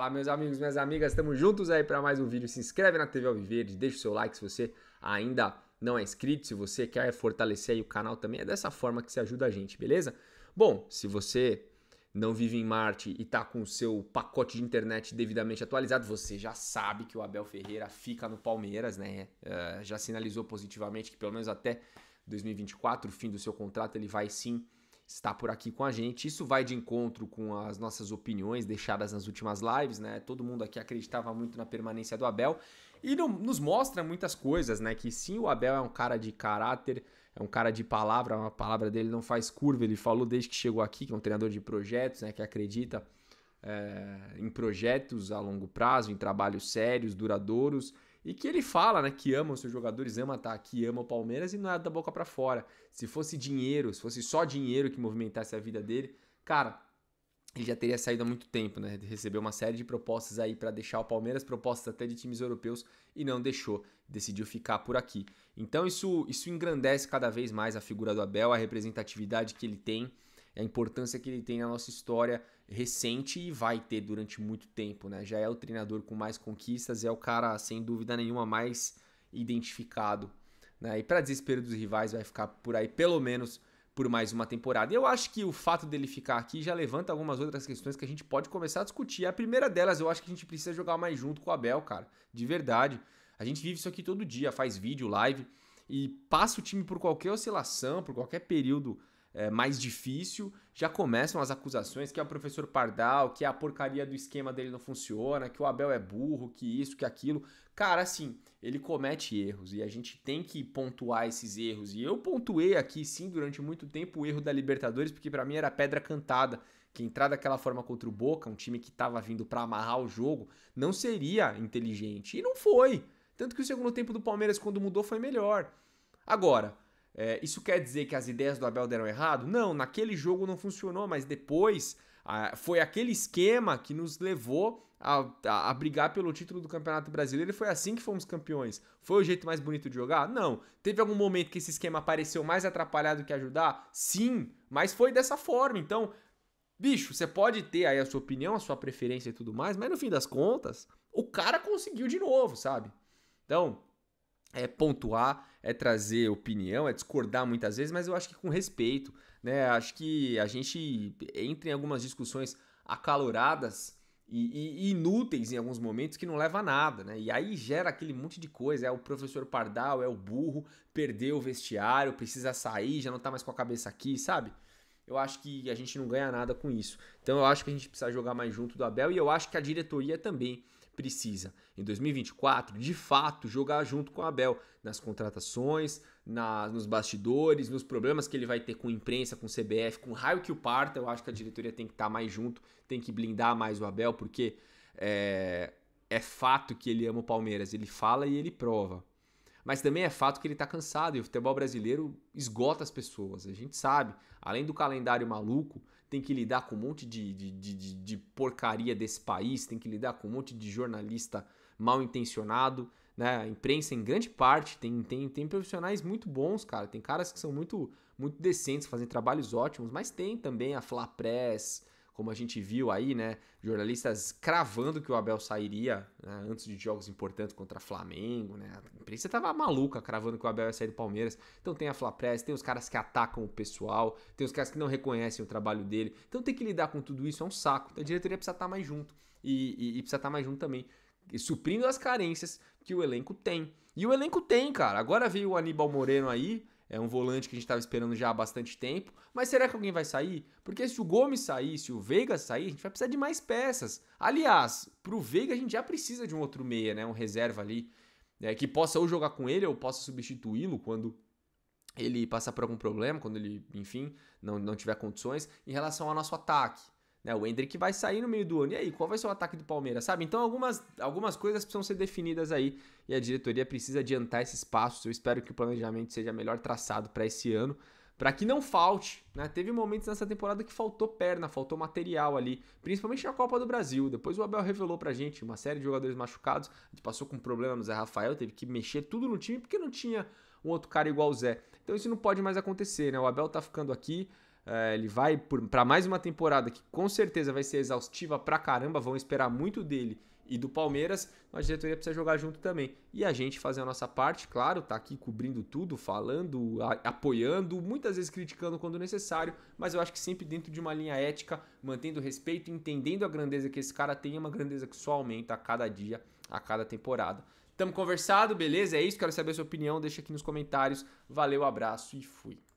Fala meus amigos, minhas amigas, estamos juntos aí para mais um vídeo. Se inscreve na TV Alviverde, deixa o seu like se você ainda não é inscrito, se você quer fortalecer aí o canal também, é dessa forma que você ajuda a gente, beleza? Bom, se você não vive em Marte e está com o seu pacote de internet devidamente atualizado, você já sabe que o Abel Ferreira fica no Palmeiras, né? É, já sinalizou positivamente que pelo menos até 2024, o fim do seu contrato, ele vai sim está por aqui com a gente. Isso vai de encontro com as nossas opiniões deixadas nas últimas lives, né? Todo mundo aqui acreditava muito na permanência do Abel e nos mostra muitas coisas, né? Que sim, o Abel é um cara de caráter, é um cara de palavra, a palavra dele não faz curva. Ele falou desde que chegou aqui que é um treinador de projetos, né? Que acredita é, em projetos a longo prazo, em trabalhos sérios, duradouros e que ele fala, né, que ama os seus jogadores, ama tá aqui, ama o Palmeiras e não é da boca para fora. Se fosse dinheiro, se fosse só dinheiro que movimentasse a vida dele, cara, ele já teria saído há muito tempo, né? Recebeu uma série de propostas aí para deixar o Palmeiras, propostas até de times europeus e não deixou, decidiu ficar por aqui. Então isso isso engrandece cada vez mais a figura do Abel, a representatividade que ele tem a importância que ele tem na nossa história recente e vai ter durante muito tempo, né? Já é o treinador com mais conquistas, é o cara sem dúvida nenhuma mais identificado, né? E para desespero dos rivais vai ficar por aí pelo menos por mais uma temporada. eu acho que o fato dele ficar aqui já levanta algumas outras questões que a gente pode começar a discutir. A primeira delas, eu acho que a gente precisa jogar mais junto com o Abel, cara, de verdade. A gente vive isso aqui todo dia, faz vídeo, live e passa o time por qualquer oscilação, por qualquer período é, mais difícil, já começam as acusações que é o professor Pardal, que a porcaria do esquema dele não funciona, que o Abel é burro, que isso, que aquilo. Cara, assim, ele comete erros e a gente tem que pontuar esses erros. E eu pontuei aqui, sim, durante muito tempo o erro da Libertadores, porque para mim era pedra cantada que entrar daquela forma contra o Boca, um time que estava vindo para amarrar o jogo, não seria inteligente. E não foi. Tanto que o segundo tempo do Palmeiras, quando mudou, foi melhor. Agora, é, isso quer dizer que as ideias do Abel deram errado? Não, naquele jogo não funcionou, mas depois foi aquele esquema que nos levou a, a, a, brigar pelo título do Campeonato Brasileiro e foi assim que fomos campeões. Foi o jeito mais bonito de jogar? Não. Teve algum momento que esse esquema apareceu mais atrapalhado que ajudar? Sim, mas foi dessa forma. Então, bicho, você pode ter aí a sua opinião, a sua preferência e tudo mais, mas no fim das contas, o cara conseguiu de novo, sabe? Então, é pontuar, é trazer opinião, é discordar muitas vezes, mas eu acho que com respeito, né? Acho que a gente entra em algumas discussões acaloradas e, e, inúteis em alguns momentos que não leva a nada, né? E aí gera aquele monte de coisa, é o professor Pardal, é o burro, perdeu o vestiário, precisa sair, já não tá mais com a cabeça aqui, sabe? Eu acho que a gente não ganha nada com isso. Então eu acho que a gente precisa jogar mais junto do Abel e eu acho que a diretoria também precisa, em 2024, de fato, jogar junto com o Abel nas contratações, na, nos bastidores, nos problemas que ele vai ter com a imprensa, com o CBF, com o raio que o parta. Eu acho que a diretoria tem que estar tá mais junto, tem que blindar mais o Abel, porque é, é fato que ele ama o Palmeiras. Ele fala e ele prova. Mas também é fato que ele está cansado e o futebol brasileiro esgota as pessoas. A gente sabe, além do calendário maluco, tem que lidar com um monte de, de, de, de porcaria desse país, tem que lidar com um monte de jornalista mal intencionado. Né? A imprensa, em grande parte, tem, tem, tem profissionais muito bons, cara. Tem caras que são muito, muito decentes, fazem trabalhos ótimos, mas tem também a Flapress, como a gente viu aí, né? Jornalistas cravando que o Abel sairia né, antes de jogos importantes contra Flamengo, né? A imprensa tava maluca cravando que o Abel ia sair do Palmeiras. Então tem a Flapress, tem os caras que atacam o pessoal, tem os caras que não reconhecem o trabalho dele. Então tem que lidar com tudo isso, é um saco. Então a diretoria precisa estar tá mais junto e, e, e precisa estar tá mais junto também. E suprindo as carências que o elenco tem. E o elenco tem, cara. Agora veio o Aníbal Moreno aí, é um volante que a gente estava esperando já há bastante tempo. Mas será que alguém vai sair? Porque se o Gomes sair, se o Veiga sair, a gente vai precisar de mais peças. Aliás, para o Veiga a gente já precisa de um outro meia, né? Um reserva ali. Né? Que possa ou jogar com ele ou possa substituí-lo quando ele passar por algum problema, quando ele, enfim, não, não tiver condições. Em relação ao nosso ataque. Né? O Hendrick vai sair no meio do ano. E aí, qual vai ser o ataque do Palmeiras, sabe? Então algumas, algumas coisas precisam ser definidas aí e a diretoria precisa adiantar esses passos. Eu espero que o planejamento seja melhor traçado para esse ano, para que não falte. Né? Teve momentos nessa temporada que faltou perna, faltou material ali, principalmente na Copa do Brasil. Depois o Abel revelou pra gente uma série de jogadores machucados. A gente passou com problema no Zé Rafael, teve que mexer tudo no time porque não tinha um outro cara igual o Zé. Então isso não pode mais acontecer, né? O Abel tá ficando aqui. É, ele vai para mais uma temporada que com certeza vai ser exaustiva pra caramba, vão esperar muito dele e do Palmeiras, mas a diretoria precisa jogar junto também. E a gente fazer a nossa parte, claro, tá aqui cobrindo tudo, falando, a, apoiando, muitas vezes criticando quando necessário, mas eu acho que sempre dentro de uma linha ética, mantendo respeito, entendendo a grandeza que esse cara tem, é uma grandeza que só aumenta a cada dia, a cada temporada. Tamo conversado, beleza? É isso, quero saber a sua opinião, deixa aqui nos comentários. Valeu, abraço e fui.